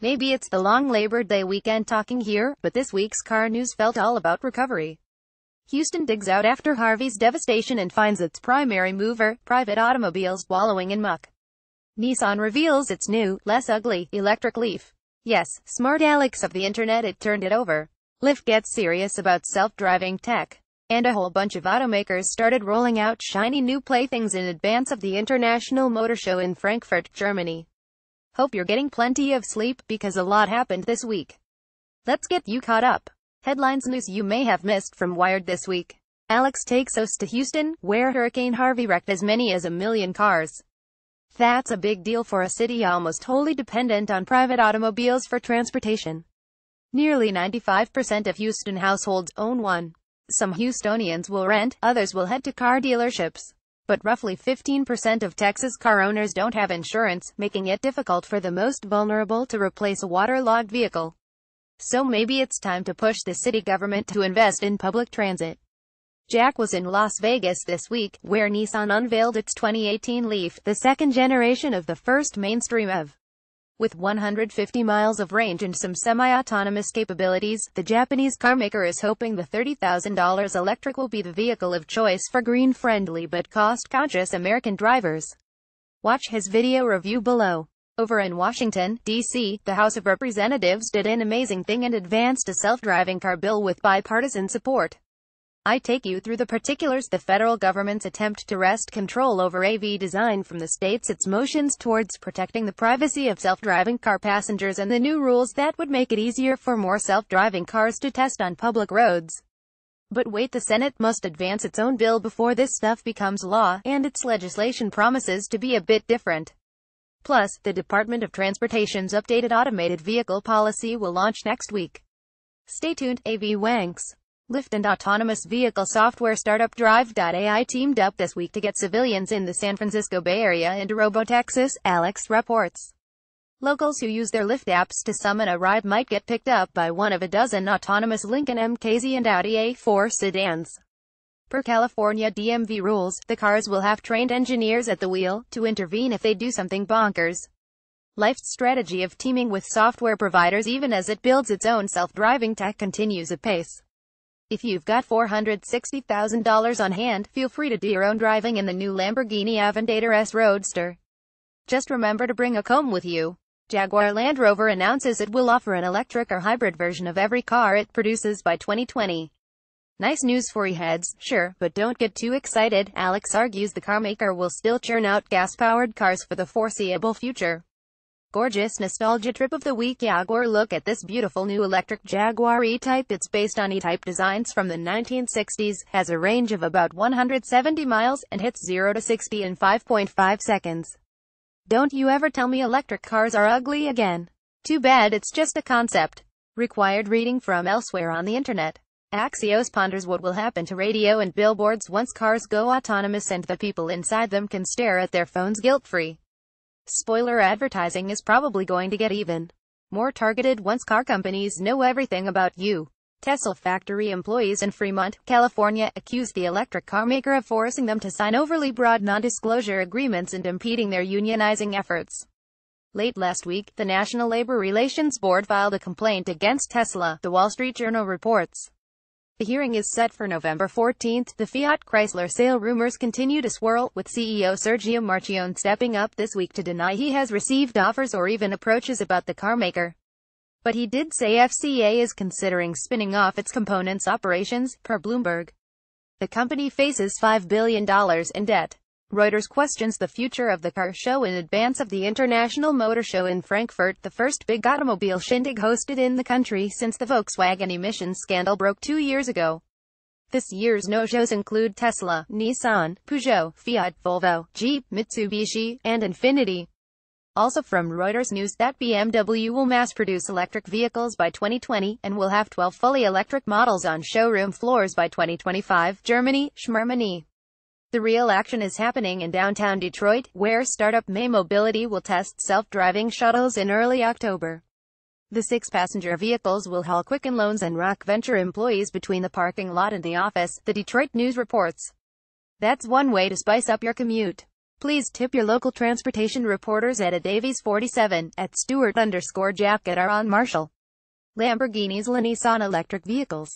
Maybe it's the long Labor Day weekend talking here, but this week's car news felt all about recovery. Houston digs out after Harvey's devastation and finds its primary mover, private automobiles, wallowing in muck. Nissan reveals its new, less ugly, electric Leaf. Yes, smart Alex of the internet it turned it over. Lyft gets serious about self-driving tech. And a whole bunch of automakers started rolling out shiny new playthings in advance of the International Motor Show in Frankfurt, Germany. Hope you're getting plenty of sleep, because a lot happened this week. Let's get you caught up. Headlines news you may have missed from Wired this week. Alex takes us to Houston, where Hurricane Harvey wrecked as many as a million cars. That's a big deal for a city almost wholly dependent on private automobiles for transportation. Nearly 95% of Houston households own one. Some Houstonians will rent, others will head to car dealerships but roughly 15% of Texas car owners don't have insurance, making it difficult for the most vulnerable to replace a waterlogged vehicle. So maybe it's time to push the city government to invest in public transit. Jack was in Las Vegas this week, where Nissan unveiled its 2018 Leaf, the second generation of the first mainstream EV. With 150 miles of range and some semi-autonomous capabilities, the Japanese carmaker is hoping the $30,000 electric will be the vehicle of choice for green-friendly but cost-conscious American drivers. Watch his video review below. Over in Washington, D.C., the House of Representatives did an amazing thing and advanced a self-driving car bill with bipartisan support. I take you through the particulars the federal government's attempt to wrest control over AV design from the states its motions towards protecting the privacy of self-driving car passengers and the new rules that would make it easier for more self-driving cars to test on public roads. But wait the Senate must advance its own bill before this stuff becomes law, and its legislation promises to be a bit different. Plus, the Department of Transportation's updated automated vehicle policy will launch next week. Stay tuned, AV Wanks. Lyft and autonomous vehicle software startup Drive.ai teamed up this week to get civilians in the San Francisco Bay Area into robotaxis, Alex reports. Locals who use their Lyft apps to summon a ride might get picked up by one of a dozen autonomous Lincoln MKZ and Audi A4 sedans. Per California DMV rules, the cars will have trained engineers at the wheel to intervene if they do something bonkers. Lyft's strategy of teaming with software providers even as it builds its own self-driving tech continues apace. If you've got $460,000 on hand, feel free to do your own driving in the new Lamborghini Aventador S Roadster. Just remember to bring a comb with you. Jaguar Land Rover announces it will offer an electric or hybrid version of every car it produces by 2020. Nice news for e-heads, sure, but don't get too excited, Alex argues the carmaker will still churn out gas-powered cars for the foreseeable future. Gorgeous nostalgia trip of the week Jaguar look at this beautiful new electric Jaguar E-Type It's based on E-Type designs from the 1960s, has a range of about 170 miles, and hits 0 to 60 in 5.5 seconds. Don't you ever tell me electric cars are ugly again. Too bad it's just a concept. Required reading from elsewhere on the internet. Axios ponders what will happen to radio and billboards once cars go autonomous and the people inside them can stare at their phones guilt-free. Spoiler advertising is probably going to get even more targeted once car companies know everything about you. Tesla factory employees in Fremont, California, accused the electric car maker of forcing them to sign overly broad non-disclosure agreements and impeding their unionizing efforts. Late last week, the National Labor Relations Board filed a complaint against Tesla, the Wall Street Journal reports. The hearing is set for November 14. The Fiat Chrysler sale rumors continue to swirl, with CEO Sergio Marchione stepping up this week to deny he has received offers or even approaches about the carmaker. But he did say FCA is considering spinning off its components operations, per Bloomberg. The company faces $5 billion in debt. Reuters questions the future of the car show in advance of the International Motor Show in Frankfurt, the first big automobile shindig hosted in the country since the Volkswagen emissions scandal broke two years ago. This year's no-shows include Tesla, Nissan, Peugeot, Fiat, Volvo, Jeep, Mitsubishi, and Infiniti. Also from Reuters News that BMW will mass-produce electric vehicles by 2020 and will have 12 fully electric models on showroom floors by 2025, Germany, Schmermany. The real action is happening in downtown Detroit, where startup May Mobility will test self-driving shuttles in early October. The six-passenger vehicles will haul Quicken Loans and Rock Venture employees between the parking lot and the office, the Detroit News reports. That's one way to spice up your commute. Please tip your local transportation reporters at adavies Davies 47, at Stewart underscore Jack at Aron Marshall. Lamborghinis Nissan electric vehicles.